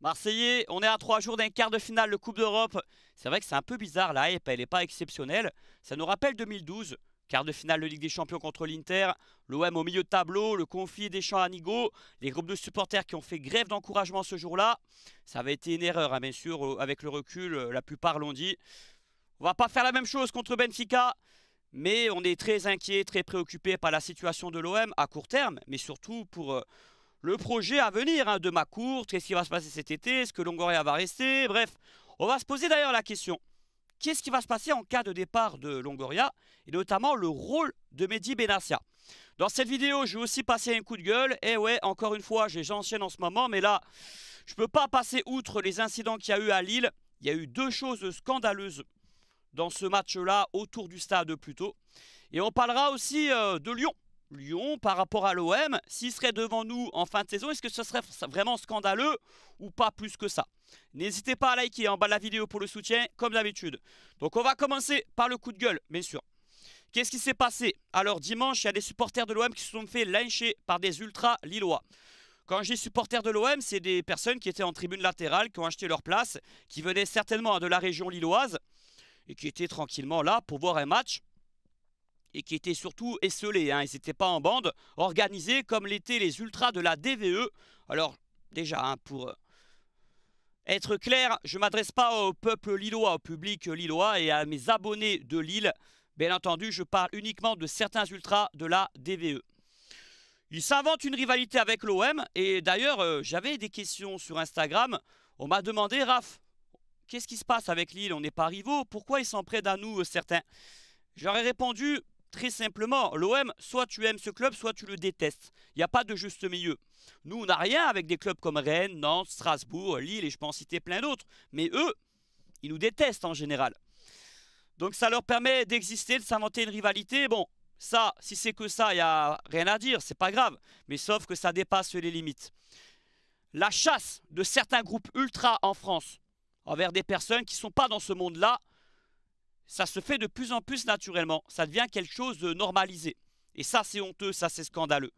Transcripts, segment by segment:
Marseillais, on est à trois jours d'un quart de finale de Coupe d'Europe. C'est vrai que c'est un peu bizarre, la hype, elle n'est pas exceptionnelle. Ça nous rappelle 2012, quart de finale de Ligue des Champions contre l'Inter, l'OM au milieu de tableau, le conflit des champs à Nigo, les groupes de supporters qui ont fait grève d'encouragement ce jour-là. Ça avait été une erreur, hein, bien sûr, avec le recul, euh, la plupart l'ont dit. On va pas faire la même chose contre Benfica, mais on est très inquiet, très préoccupé par la situation de l'OM à court terme, mais surtout pour... Euh, le projet à venir hein, de ma cour, qu'est-ce qui va se passer cet été, est-ce que Longoria va rester, bref. On va se poser d'ailleurs la question, qu'est-ce qui va se passer en cas de départ de Longoria, et notamment le rôle de Mehdi Benassia. Dans cette vidéo, je vais aussi passer un coup de gueule, et ouais, encore une fois, j'enchaîne en ce moment, mais là, je ne peux pas passer outre les incidents qu'il y a eu à Lille, il y a eu deux choses scandaleuses dans ce match-là autour du stade plutôt. Et on parlera aussi euh, de Lyon, Lyon par rapport à l'OM, s'il serait devant nous en fin de saison, est-ce que ce serait vraiment scandaleux ou pas plus que ça N'hésitez pas à liker en bas de la vidéo pour le soutien, comme d'habitude. Donc on va commencer par le coup de gueule, bien sûr. Qu'est-ce qui s'est passé Alors dimanche, il y a des supporters de l'OM qui se sont fait lyncher par des ultras lillois. Quand je dis supporters de l'OM, c'est des personnes qui étaient en tribune latérale, qui ont acheté leur place, qui venaient certainement de la région lilloise et qui étaient tranquillement là pour voir un match et qui étaient surtout esselés. Ils hein, n'étaient pas en bande, organisée comme l'étaient les ultras de la DVE. Alors, déjà, hein, pour euh, être clair, je ne m'adresse pas au peuple lillois, au public lillois et à mes abonnés de Lille. Bien entendu, je parle uniquement de certains ultras de la DVE. Ils s'inventent une rivalité avec l'OM et d'ailleurs, euh, j'avais des questions sur Instagram. On m'a demandé, Raph, qu'est-ce qui se passe avec Lille On n'est pas rivaux, pourquoi ils s'en prennent à nous euh, certains J'aurais répondu, très simplement, l'OM, soit tu aimes ce club, soit tu le détestes. Il n'y a pas de juste milieu. Nous, on n'a rien avec des clubs comme Rennes, Nantes, Strasbourg, Lille, et je peux en citer plein d'autres. Mais eux, ils nous détestent en général. Donc ça leur permet d'exister, de s'inventer une rivalité. Bon, ça, si c'est que ça, il n'y a rien à dire, c'est pas grave. Mais sauf que ça dépasse les limites. La chasse de certains groupes ultra en France envers des personnes qui ne sont pas dans ce monde-là, ça se fait de plus en plus naturellement. Ça devient quelque chose de normalisé. Et ça, c'est honteux, ça, c'est scandaleux.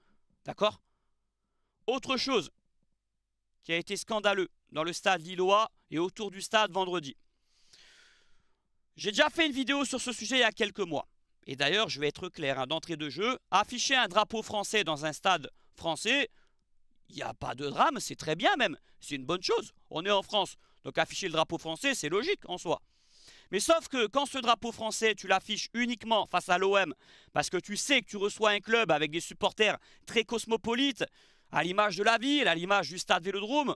D'accord Autre chose qui a été scandaleux dans le stade Lillois et autour du stade vendredi. J'ai déjà fait une vidéo sur ce sujet il y a quelques mois. Et d'ailleurs, je vais être clair, hein, d'entrée de jeu, afficher un drapeau français dans un stade français, il n'y a pas de drame, c'est très bien même, c'est une bonne chose. On est en France, donc afficher le drapeau français, c'est logique en soi. Mais sauf que quand ce drapeau français, tu l'affiches uniquement face à l'OM, parce que tu sais que tu reçois un club avec des supporters très cosmopolites, à l'image de la ville, à l'image du stade Vélodrome,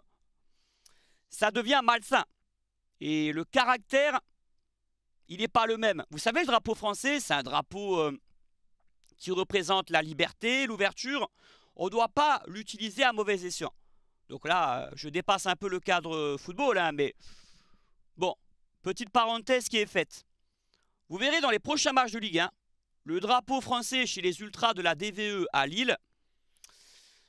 ça devient malsain. Et le caractère, il n'est pas le même. Vous savez, le drapeau français, c'est un drapeau euh, qui représente la liberté, l'ouverture. On ne doit pas l'utiliser à mauvais escient. Donc là, euh, je dépasse un peu le cadre euh, football, hein, mais bon, Petite parenthèse qui est faite. Vous verrez dans les prochains matchs de Ligue 1, le drapeau français chez les ultras de la DVE à Lille,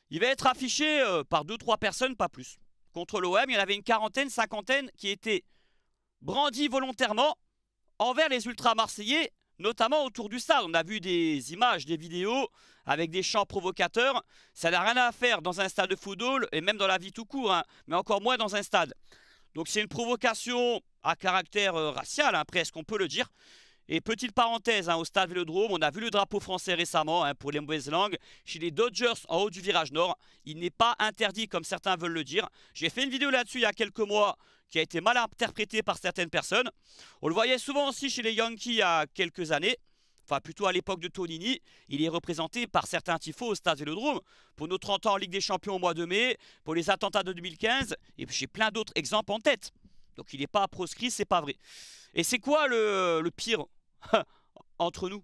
il va être affiché euh, par 2-3 personnes, pas plus. Contre l'OM, il y en avait une quarantaine, cinquantaine qui étaient brandis volontairement envers les ultras marseillais, notamment autour du stade. On a vu des images, des vidéos avec des chants provocateurs. Ça n'a rien à faire dans un stade de football et même dans la vie tout court, hein, mais encore moins dans un stade. Donc c'est une provocation à caractère euh, racial, est ce qu'on peut le dire. Et petite parenthèse, hein, au stade Vélodrome, on a vu le drapeau français récemment hein, pour les mauvaises langues. Chez les Dodgers, en haut du virage nord, il n'est pas interdit comme certains veulent le dire. J'ai fait une vidéo là-dessus il y a quelques mois qui a été mal interprétée par certaines personnes. On le voyait souvent aussi chez les Yankees il y a quelques années. Enfin, plutôt à l'époque de Tonini, il est représenté par certains tifos au stade Vélodrome. Pour nos 30 ans en Ligue des Champions au mois de mai, pour les attentats de 2015, et j'ai plein d'autres exemples en tête. Donc il n'est pas proscrit, c'est pas vrai. Et c'est quoi le, pire entre nous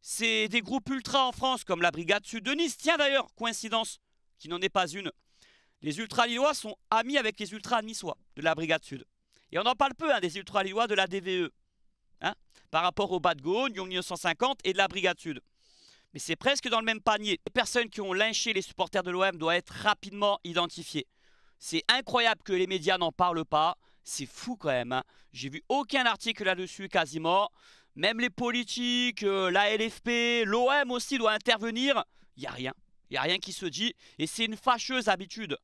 C'est des groupes ultra en France, comme la Brigade Sud de Nice. Tiens d'ailleurs, coïncidence, qui n'en est pas une. Les ultra lillois sont amis avec les ultra niçois de la Brigade Sud. Et on en parle peu hein, des ultra lillois de la DVE. Hein, par rapport au bas de Gaulle, 1950 et de la Brigade Sud. Mais c'est presque dans le même panier. Les personnes qui ont lynché les supporters de l'OM doivent être rapidement identifiées. C'est incroyable que les médias n'en parlent pas. C'est fou quand même. Hein. J'ai vu aucun article là-dessus quasiment. Même les politiques, euh, la LFP, l'OM aussi doit intervenir. Il n'y a rien. Il n'y a rien qui se dit. Et c'est une fâcheuse habitude.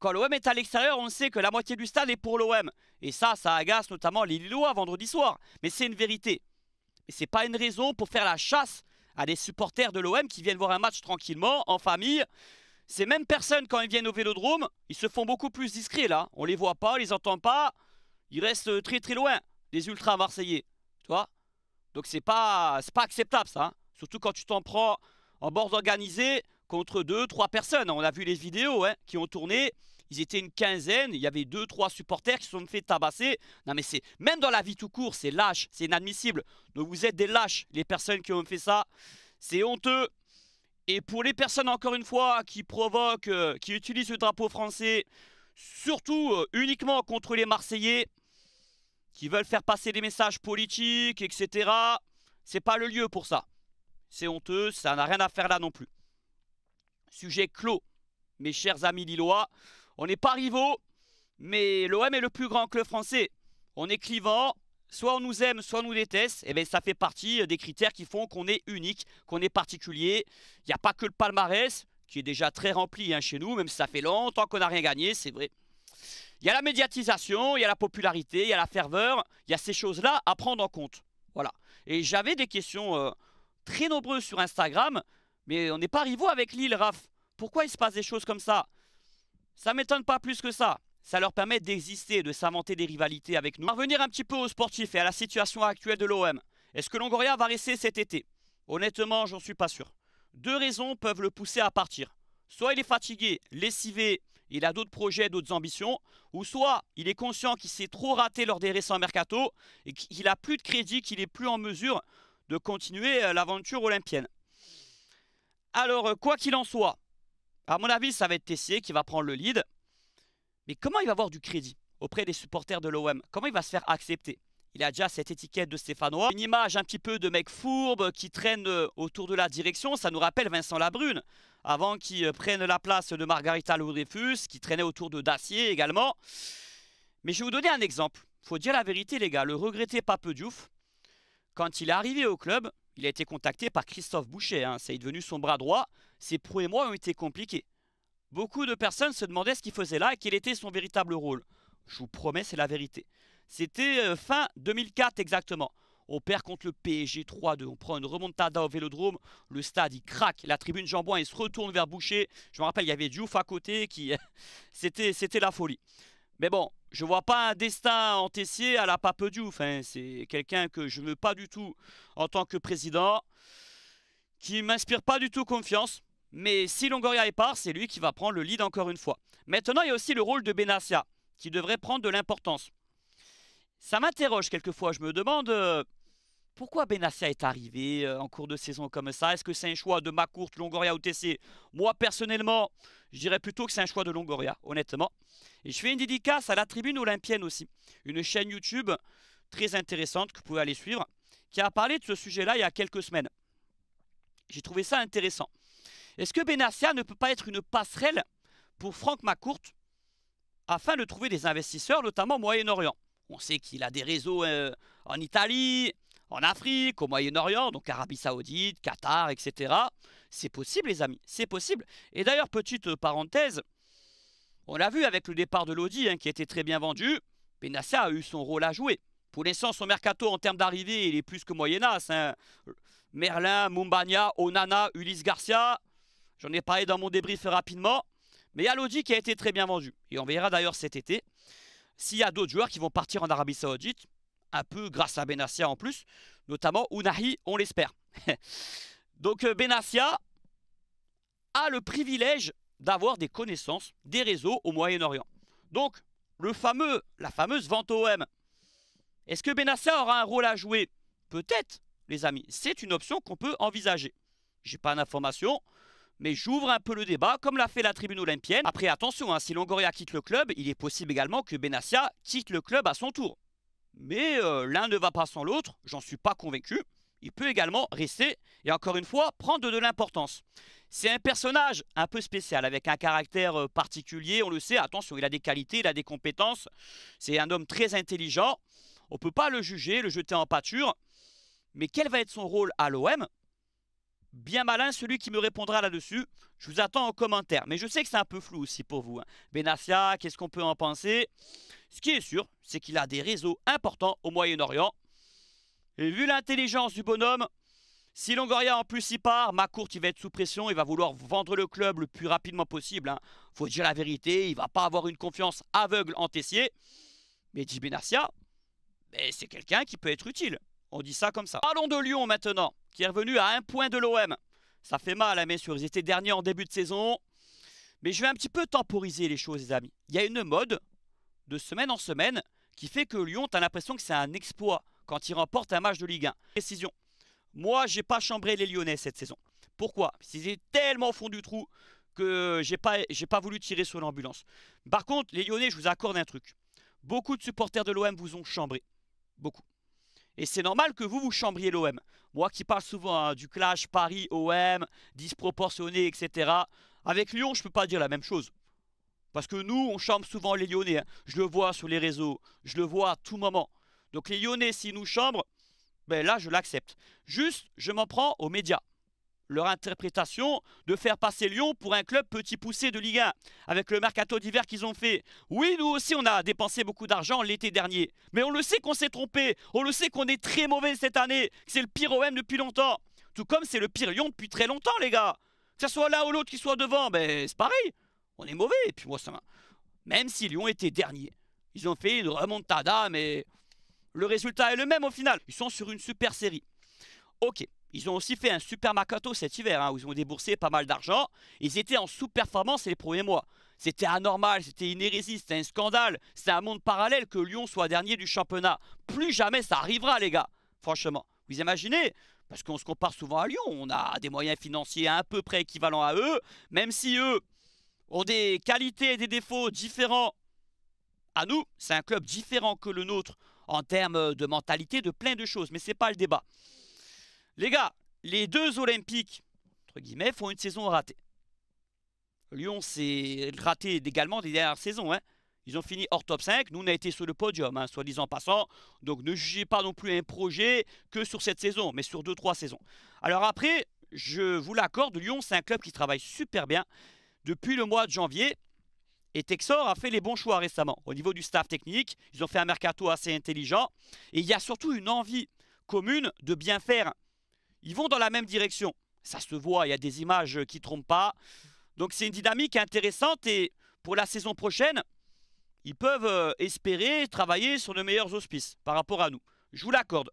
Quand l'OM est à l'extérieur, on sait que la moitié du stade est pour l'OM. Et ça, ça agace notamment les Lillois vendredi soir. Mais c'est une vérité. Ce c'est pas une raison pour faire la chasse à des supporters de l'OM qui viennent voir un match tranquillement, en famille, ces mêmes personnes, quand ils viennent au vélodrome, ils se font beaucoup plus discrets là. On les voit pas, on les entend pas. Ils restent euh, très très loin des ultras marseillais. Tu Donc c'est pas, pas acceptable ça. Hein. Surtout quand tu t'en prends en bord organisé contre deux, trois personnes. On a vu les vidéos hein, qui ont tourné. Ils étaient une quinzaine. Il y avait deux, trois supporters qui se sont fait tabasser. Non mais c'est même dans la vie tout court, c'est lâche, c'est inadmissible. Donc vous êtes des lâches, les personnes qui ont fait ça. C'est honteux. Et pour les personnes, encore une fois, qui provoquent, euh, qui utilisent le drapeau français, surtout euh, uniquement contre les Marseillais, qui veulent faire passer des messages politiques, etc., c'est pas le lieu pour ça. C'est honteux, ça n'a rien à faire là non plus. Sujet clos, mes chers amis lillois. On n'est pas rivaux, mais l'OM est le plus grand club français. On est clivant, soit on nous aime, soit on nous déteste, et eh bien ça fait partie euh, des critères qui font qu'on est unique, qu'on est particulier. Il n'y a pas que le palmarès, qui est déjà très rempli hein, chez nous, même si ça fait longtemps qu'on n'a rien gagné, c'est vrai. Il y a la médiatisation, il y a la popularité, il y a la ferveur, il y a ces choses-là à prendre en compte. Voilà. Et j'avais des questions euh, très nombreuses sur Instagram, mais on n'est pas rivaux avec Lille, Raph. Pourquoi il se passe des choses comme ça Ça m'étonne pas plus que ça. Ça leur permet d'exister, de s'inventer des rivalités avec nous. On va revenir un petit peu aux sportifs et à la situation actuelle de l'OM. Est-ce que Longoria va rester cet été Honnêtement, je n'en suis pas sûr. Deux raisons peuvent le pousser à partir. Soit il est fatigué, lessivé, il a d'autres projets, d'autres ambitions, ou soit il est conscient qu'il s'est trop raté lors des récents mercato et qu'il a plus de crédit, qu'il n'est plus en mesure de continuer euh, l'aventure olympienne. Alors, euh, quoi qu'il en soit, à mon avis, ça va être Tessier qui va prendre le lead. Mais comment il va avoir du crédit auprès des supporters de l'OM Comment il va se faire accepter il a déjà cette étiquette de Stéphanois. Une image un petit peu de mec fourbe qui traîne euh, autour de la direction. Ça nous rappelle Vincent Labrune, avant qu'il euh, prenne la place de Margarita Lourifus, qui traînait autour de Dacier également. Mais je vais vous donner un exemple. faut dire la vérité, les gars. Le regretté Pape Diouf, quand il est arrivé au club, il a été contacté par Christophe Boucher. Hein. est devenu son bras droit. Ses pro et moi ont été compliqués. Beaucoup de personnes se demandaient ce qu'il faisait là et quel était son véritable rôle. Je vous promets, c'est la vérité. C'était euh, fin 2004 exactement. On perd contre le PSG 3-2. On prend une remontada au Vélodrome. Le stade, il craque. La tribune Jambouin, il se retourne vers Boucher. Je me rappelle, il y avait Diouf à côté. qui C'était la folie. Mais bon, je vois pas un destin en Tessier à la Pape Diouf. Hein. C'est quelqu'un que je ne veux pas du tout en tant que président. Qui m'inspire pas du tout confiance. Mais si Longoria est part, c'est lui qui va prendre le lead encore une fois. Maintenant, il y a aussi le rôle de Benassia, qui devrait prendre de l'importance. Ça m'interroge quelquefois, je me demande euh, pourquoi Benassia est arrivé euh, en cours de saison comme ça. Est-ce que c'est un choix de Macourt, Longoria ou TC Moi, personnellement, je dirais plutôt que c'est un choix de Longoria, honnêtement. Et je fais une dédicace à la tribune olympienne aussi, une chaîne YouTube très intéressante que vous pouvez aller suivre, qui a parlé de ce sujet-là il y a quelques semaines. J'ai trouvé ça intéressant. Est-ce que Benassia ne peut pas être une passerelle pour Franck McCourt afin de trouver des investisseurs, notamment au Moyen-Orient On sait qu'il a des réseaux euh, en Italie, en Afrique, au Moyen-Orient, donc Arabie Saoudite, Qatar, etc. C'est possible, les amis, c'est possible. Et d'ailleurs, petite parenthèse, on l'a vu avec le départ de l'Audi hein, qui était très bien vendu, Benassia a eu son rôle à jouer. Pour l'instant, son mercato en termes d'arrivée, il est plus que moyenna hein. Merlin, Mumbania, Onana, Ulysse Garcia, J'en ai parlé dans mon débrief rapidement. Mais il y a qui a été très bien vendu. Et on verra d'ailleurs cet été s'il y a d'autres joueurs qui vont partir en Arabie Saoudite, un peu grâce à Benassia en plus, notamment Ounahi, on l'espère. Donc euh, Benassia a le privilège d'avoir des connaissances des réseaux au Moyen-Orient. Donc, le fameux, la fameuse vente OM. Est-ce que Benassia aura un rôle à jouer Peut-être, les amis. C'est une option qu'on peut envisager. J'ai pas d'information, mais j'ouvre un peu le débat, comme l'a fait la tribune olympienne. Après, attention, hein, si Longoria quitte le club, il est possible également que Benassia quitte le club à son tour. Mais euh, l'un ne va pas sans l'autre, j'en suis pas convaincu. Il peut également rester et encore une fois prendre de l'importance. C'est un personnage un peu spécial, avec un caractère euh, particulier, on le sait, attention, il a des qualités, il a des compétences, c'est un homme très intelligent, on ne peut pas le juger, le jeter en pâture, mais quel va être son rôle à l'OM bien malin celui qui me répondra là-dessus. Je vous attends en commentaire. Mais je sais que c'est un peu flou aussi pour vous. Hein. qu'est-ce qu'on peut en penser Ce qui est sûr, c'est qu'il a des réseaux importants au Moyen-Orient. Et vu l'intelligence du bonhomme, si Longoria en plus y part, Macourt il va être sous pression, il va vouloir vendre le club le plus rapidement possible. Hein. Faut dire la vérité, il va pas avoir une confiance aveugle en Tessier. Mais dit Benassia, c'est quelqu'un qui peut être utile. On dit ça comme ça. Parlons de Lyon maintenant qui est revenu à un point de l'OM. Ça fait mal, hein, messieurs, bien sûr. Ils étaient derniers en début de saison. Mais je vais un petit peu temporiser les choses, les amis. Il y a une mode, de semaine en semaine, qui fait que Lyon, tu l'impression que c'est un exploit quand il remporte un match de Ligue 1. Précision. Moi, j'ai pas chambré les Lyonnais cette saison. Pourquoi qu'ils étaient tellement au fond du trou que j'ai pas, pas voulu tirer sur l'ambulance. Par contre, les Lyonnais, je vous accorde un truc. Beaucoup de supporters de l'OM vous ont chambré. Beaucoup. Et c'est normal que vous vous chambriez l'OM. Moi qui parle souvent hein, du clash Paris-OM, disproportionné, etc. Avec Lyon, je peux pas dire la même chose. Parce que nous, on chambre souvent les Lyonnais. Hein. Je le vois sur les réseaux, je le vois à tout moment. Donc les Lyonnais, s'ils nous chambrent, ben là, je l'accepte. Juste, je m'en prends aux médias leur interprétation de faire passer Lyon pour un club petit poussé de Ligue 1, avec le mercato d'hiver qu'ils ont fait. Oui, nous aussi, on a dépensé beaucoup d'argent l'été dernier, mais on le sait qu'on s'est trompé, on le sait qu'on est très mauvais cette année, c'est le pire OM depuis longtemps. Tout comme c'est le pire Lyon depuis très longtemps, les gars. Que ce soit l'un ou l'autre qui soit devant, ben c'est pareil. On est mauvais. puis moi, ça Même si Lyon était dernier, ils ont fait une remontada, mais le résultat est le même au final. Ils sont sur une super série. Ok. Ils ont aussi fait un super mercato cet hiver, hein, où ils ont déboursé pas mal d'argent. Ils étaient en sous-performance les premiers mois. C'était anormal, c'était une hérésie, c'était un scandale. C'était un monde parallèle que Lyon soit dernier du championnat. Plus jamais ça arrivera, les gars. Franchement. Vous imaginez Parce qu'on se compare souvent à Lyon. On a des moyens financiers à peu près équivalents à eux, même si eux ont des qualités et des défauts différents à nous. C'est un club différent que le nôtre en termes de mentalité, de plein de choses. Mais ce n'est pas le débat. Les gars, les deux Olympiques, entre guillemets, font une saison ratée. Lyon s'est raté également des dernières saisons. Hein. Ils ont fini hors top 5. Nous, on a été sur le podium, hein, soi-disant passant. Donc, ne jugez pas non plus un projet que sur cette saison, mais sur deux, trois saisons. Alors après, je vous l'accorde, Lyon, c'est un club qui travaille super bien depuis le mois de janvier. Et Texor a fait les bons choix récemment. Au niveau du staff technique, ils ont fait un mercato assez intelligent. Et il y a surtout une envie commune de bien faire ils vont dans la même direction. Ça se voit, il y a des images qui ne trompent pas. Donc c'est une dynamique intéressante et pour la saison prochaine, ils peuvent euh, espérer travailler sur de meilleurs auspices par rapport à nous. Je vous l'accorde.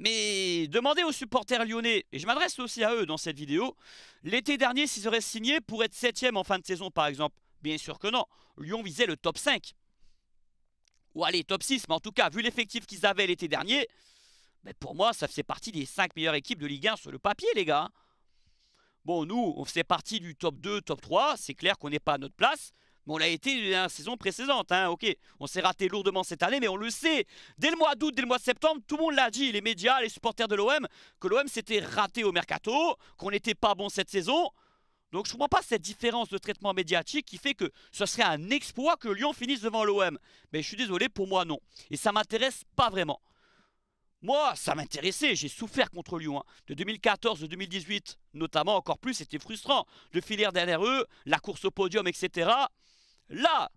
Mais demandez aux supporters lyonnais, et je m'adresse aussi à eux dans cette vidéo, l'été dernier s'ils auraient signé pour être septième en fin de saison par exemple. Bien sûr que non, Lyon visait le top 5. Ou allez, top 6, mais en tout cas, vu l'effectif qu'ils avaient l'été dernier, mais ben, pour moi, ça faisait partie des 5 meilleures équipes de Ligue 1 sur le papier, les gars. Bon, nous, on faisait partie du top 2, top 3. C'est clair qu'on n'est pas à notre place. Mais on l'a été la saison précédente. Hein. on s'est raté lourdement cette année, mais on le sait. Dès le mois d'août, dès le mois de septembre, tout le monde l'a dit, les médias, les supporters de l'OM, que l'OM s'était raté au mercato, qu'on n'était pas bon cette saison. Donc je ne comprends pas cette différence de traitement médiatique qui fait que ce serait un exploit que Lyon finisse devant l'OM. Mais je suis désolé, pour moi non. Et ça m'intéresse pas vraiment. Moi, ça m'intéressait, j'ai souffert contre Lyon. Hein. De 2014, à 2018, notamment encore plus, c'était frustrant. De filière derrière eux, la course au podium, etc. Là,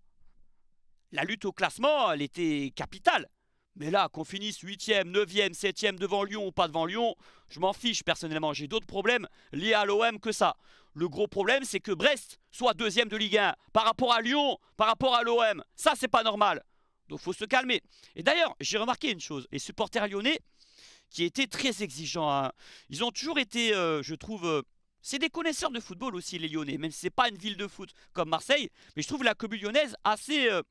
la lutte au classement, elle était capitale. Mais là, qu'on finisse 8e, 9e, 7e devant Lyon ou pas devant Lyon, je m'en fiche personnellement. J'ai d'autres problèmes liés à l'OM que ça. Le gros problème, c'est que Brest soit deuxième de Ligue 1 par rapport à Lyon, par rapport à l'OM. Ça, c'est pas normal. Donc faut se calmer. Et d'ailleurs, j'ai remarqué une chose, les supporters lyonnais qui étaient très exigeants, hein, ils ont toujours été, euh, je trouve, euh, c'est des connaisseurs de football aussi les lyonnais, même si c'est pas une ville de foot comme Marseille, mais je trouve la commune lyonnaise assez, euh,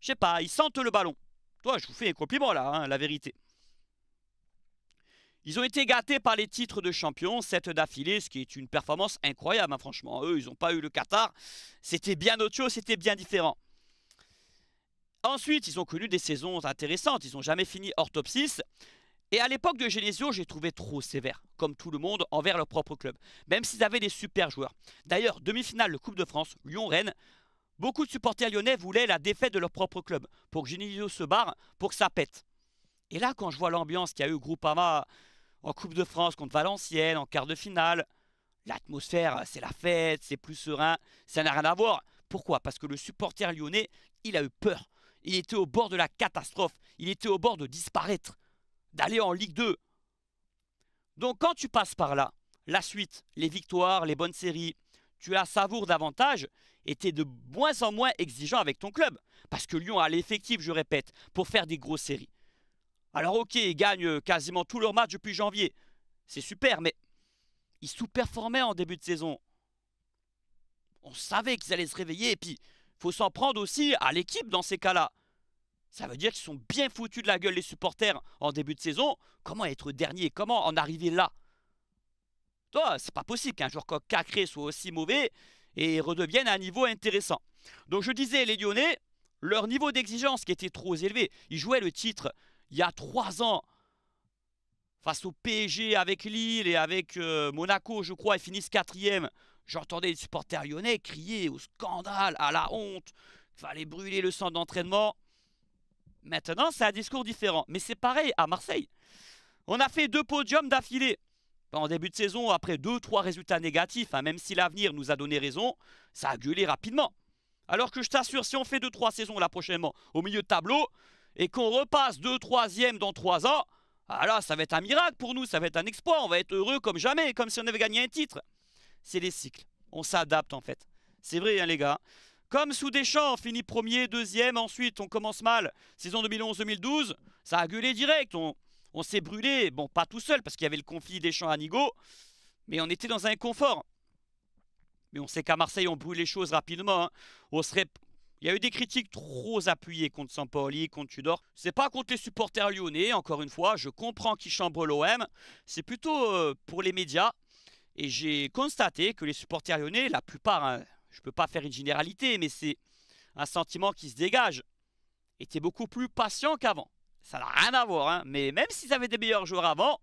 je sais pas, ils sentent le ballon. Toi, je vous fais un compliment là, hein, la vérité. Ils ont été gâtés par les titres de champion, 7 d'affilée, ce qui est une performance incroyable, hein, franchement. Eux, ils n'ont pas eu le Qatar. C'était bien autre chose, c'était bien différent. Ensuite, ils ont connu des saisons intéressantes. Ils n'ont jamais fini hors top 6. Et à l'époque de Genesio, j'ai trouvé trop sévère, comme tout le monde, envers leur propre club. Même s'ils avaient des super joueurs. D'ailleurs, demi-finale de Coupe de France, Lyon-Rennes, beaucoup de supporters lyonnais voulaient la défaite de leur propre club, pour que Genesio se barre, pour que ça pète. Et là, quand je vois l'ambiance qu'il y a eu Groupama en Coupe de France contre Valenciennes, en quart de finale, l'atmosphère, c'est la fête, c'est plus serein, ça n'a rien à voir. Pourquoi Parce que le supporter lyonnais, il a eu peur il était au bord de la catastrophe. Il était au bord de disparaître, d'aller en Ligue 2. Donc quand tu passes par là, la suite, les victoires, les bonnes séries, tu as savoures davantage et tu es de moins en moins exigeant avec ton club. Parce que Lyon a l'effectif, je répète, pour faire des grosses séries. Alors ok, ils gagnent euh, quasiment tous leurs matchs depuis janvier. C'est super, mais ils sous-performaient en début de saison. On savait qu'ils allaient se réveiller et puis faut s'en prendre aussi à l'équipe dans ces cas-là. Ça veut dire qu'ils sont bien foutus de la gueule les supporters en début de saison. Comment être dernier Comment en arriver là Toi, c'est pas possible qu'un joueur comme Cacré soit aussi mauvais et redevienne à un niveau intéressant. Donc je disais, les Lyonnais, leur niveau d'exigence qui était trop élevé, ils jouaient le titre il y a trois ans face au PSG avec Lille et avec euh, Monaco, je crois, ils finissent quatrième. J'entendais les supporters lyonnais crier au scandale, à la honte, qu'il fallait brûler le centre d'entraînement. Maintenant, c'est un discours différent. Mais c'est pareil à Marseille. On a fait deux podiums d'affilée. En début de saison, après deux, trois résultats négatifs, hein, même si l'avenir nous a donné raison, ça a gueulé rapidement. Alors que je t'assure, si on fait deux, trois saisons là prochainement au milieu de tableau, et qu'on repasse deux, troisième dans trois ans, alors ah ça va être un miracle pour nous, ça va être un exploit, on va être heureux comme jamais, comme si on avait gagné un titre c'est les cycles. On s'adapte en fait. C'est vrai hein, les gars. Comme sous Deschamps, fini premier, deuxième, ensuite on commence mal. Saison 2011-2012, ça a gueulé direct. On, s'est brûlé, bon pas tout seul parce qu'il y avait le conflit Deschamps à Nigo, mais on était dans un confort. Mais on sait qu'à Marseille on brûle les choses rapidement. Hein. il y a eu des critiques trop appuyées contre Sampaoli, contre Tudor. C'est pas contre les supporters lyonnais, encore une fois, je comprends qui chambre l'OM. C'est plutôt euh, pour les médias. Et j'ai constaté que les supporters lyonnais, la plupart, hein, je ne peux pas faire une généralité, mais c'est un sentiment qui se dégage, étaient beaucoup plus patients qu'avant. Ça n'a rien à voir, hein, mais même s'ils avaient des meilleurs joueurs avant,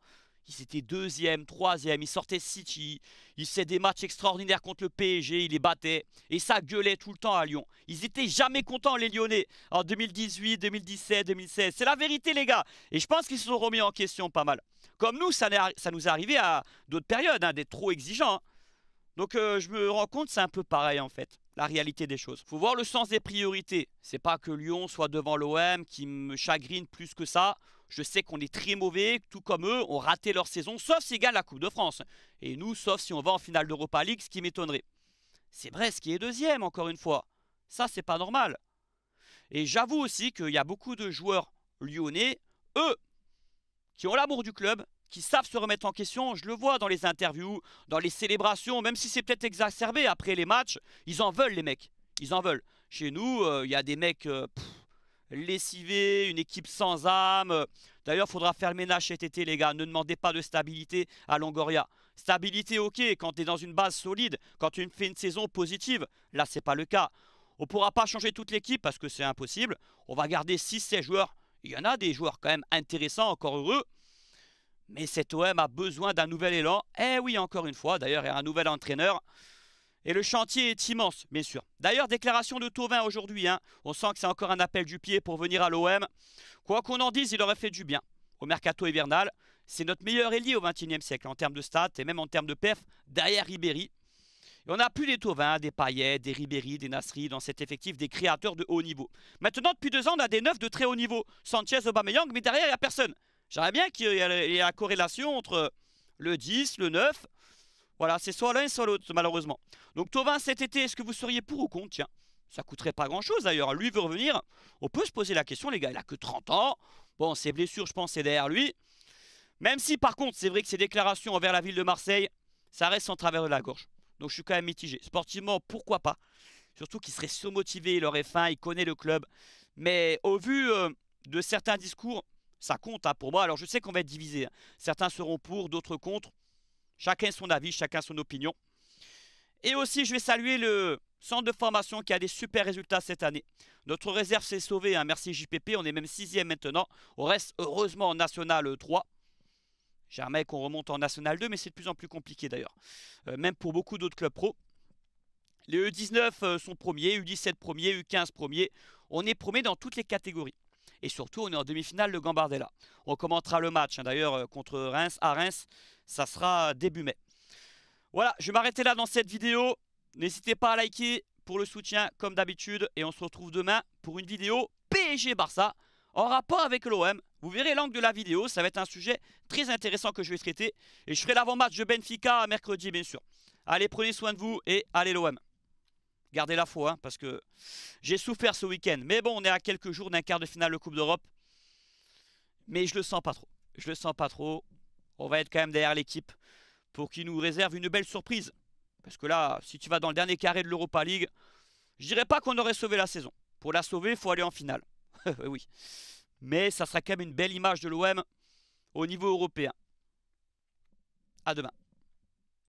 ils étaient deuxième, troisième, ils sortaient City, ils faisaient des matchs extraordinaires contre le PSG, ils les battaient. Et ça gueulait tout le temps à Lyon. Ils étaient jamais contents, les Lyonnais, en 2018, 2017, 2016. C'est la vérité, les gars. Et je pense qu'ils se sont remis en question pas mal. Comme nous, ça, nous est arrivé à d'autres périodes, hein, d'être trop exigeants. Hein. Donc euh, je me rends compte, c'est un peu pareil en fait, la réalité des choses. Faut voir le sens des priorités. C'est pas que Lyon soit devant l'OM qui me chagrine plus que ça je sais qu'on est très mauvais, tout comme eux, ont raté leur saison, sauf s'ils gagnent la Coupe de France. Et nous, sauf si on va en finale d'Europa League, ce qui m'étonnerait. C'est Brest qui est deuxième, encore une fois. Ça, c'est pas normal. Et j'avoue aussi qu'il y a beaucoup de joueurs lyonnais, eux, qui ont l'amour du club, qui savent se remettre en question. Je le vois dans les interviews, dans les célébrations, même si c'est peut-être exacerbé après les matchs, ils en veulent les mecs. Ils en veulent. Chez nous, euh, il y a des mecs... Euh, lessivé, une équipe sans âme. D'ailleurs, faudra faire le ménage cet été, les gars. Ne demandez pas de stabilité à Longoria. Stabilité, ok, quand tu es dans une base solide, quand tu fais une saison positive. Là, c'est pas le cas. On pourra pas changer toute l'équipe parce que c'est impossible. On va garder 6-7 joueurs. Il y en a des joueurs quand même intéressants, encore heureux. Mais cet OM a besoin d'un nouvel élan. Eh oui, encore une fois, d'ailleurs, il y a un nouvel entraîneur. Et le chantier est immense, bien sûr. D'ailleurs, déclaration de Tauvin aujourd'hui. Hein. On sent que c'est encore un appel du pied pour venir à l'OM. Quoi qu'on en dise, il aurait fait du bien. Au mercato hivernal, c'est notre meilleur ailier au XXIe siècle en termes de stats et même en termes de perf derrière Ribéry. Et on n'a plus des Tauvin, des Payet, des Ribéry, des Nasri dans cet effectif, des créateurs de haut niveau. Maintenant, depuis deux ans, on a des neufs de très haut niveau. Sanchez, Aubameyang, mais derrière, il n'y a personne. J'aimerais bien qu'il y ait la corrélation entre le 10, le 9, voilà, c'est soit l'un, soit l'autre, malheureusement. Donc Tovin, cet été, est-ce que vous seriez pour ou contre Tiens, ça coûterait pas grand-chose d'ailleurs. Lui veut revenir. On peut se poser la question, les gars, il a que 30 ans. Bon, ses blessures, je pense, c'est derrière lui. Même si, par contre, c'est vrai que ses déclarations envers la ville de Marseille, ça reste en travers de la gorge. Donc je suis quand même mitigé. Sportivement, pourquoi pas Surtout qu'il serait motivé. il aurait faim, il connaît le club. Mais au vu euh, de certains discours, ça compte à hein, pour moi. Alors je sais qu'on va être divisé. Hein. Certains seront pour, d'autres contre. Chacun son avis, chacun son opinion. Et aussi, je vais saluer le centre de formation qui a des super résultats cette année. Notre réserve s'est sauvée, hein. merci JPP, on est même sixième maintenant. On reste heureusement en National 3. Jamais qu'on remonte en National 2, mais c'est de plus en plus compliqué d'ailleurs. Euh, même pour beaucoup d'autres clubs pro. Les e 19 euh, sont premiers, U17 premiers, U15 premiers. On est premier dans toutes les catégories. Et surtout, on est en demi-finale de Gambardella. On commentera le match, hein, d'ailleurs, euh, contre Reims, à Reims. Ça sera début mai. Voilà, je vais m'arrêter là dans cette vidéo. N'hésitez pas à liker pour le soutien, comme d'habitude. Et on se retrouve demain pour une vidéo PSG-Barça en rapport avec l'OM. Vous verrez l'angle de la vidéo, ça va être un sujet très intéressant que je vais traiter. Et je ferai l'avant-match de Benfica mercredi, bien sûr. Allez, prenez soin de vous et allez l'OM. Gardez la foi, hein, parce que j'ai souffert ce week-end. Mais bon, on est à quelques jours d'un quart de finale de Coupe d'Europe. Mais je le sens pas trop. Je le sens pas trop. On va être quand même derrière l'équipe pour qu'il nous réserve une belle surprise. Parce que là, si tu vas dans le dernier carré de l'Europa League, je dirais pas qu'on aurait sauvé la saison. Pour la sauver, il faut aller en finale. oui. Mais ça sera quand même une belle image de l'OM au niveau européen. À demain.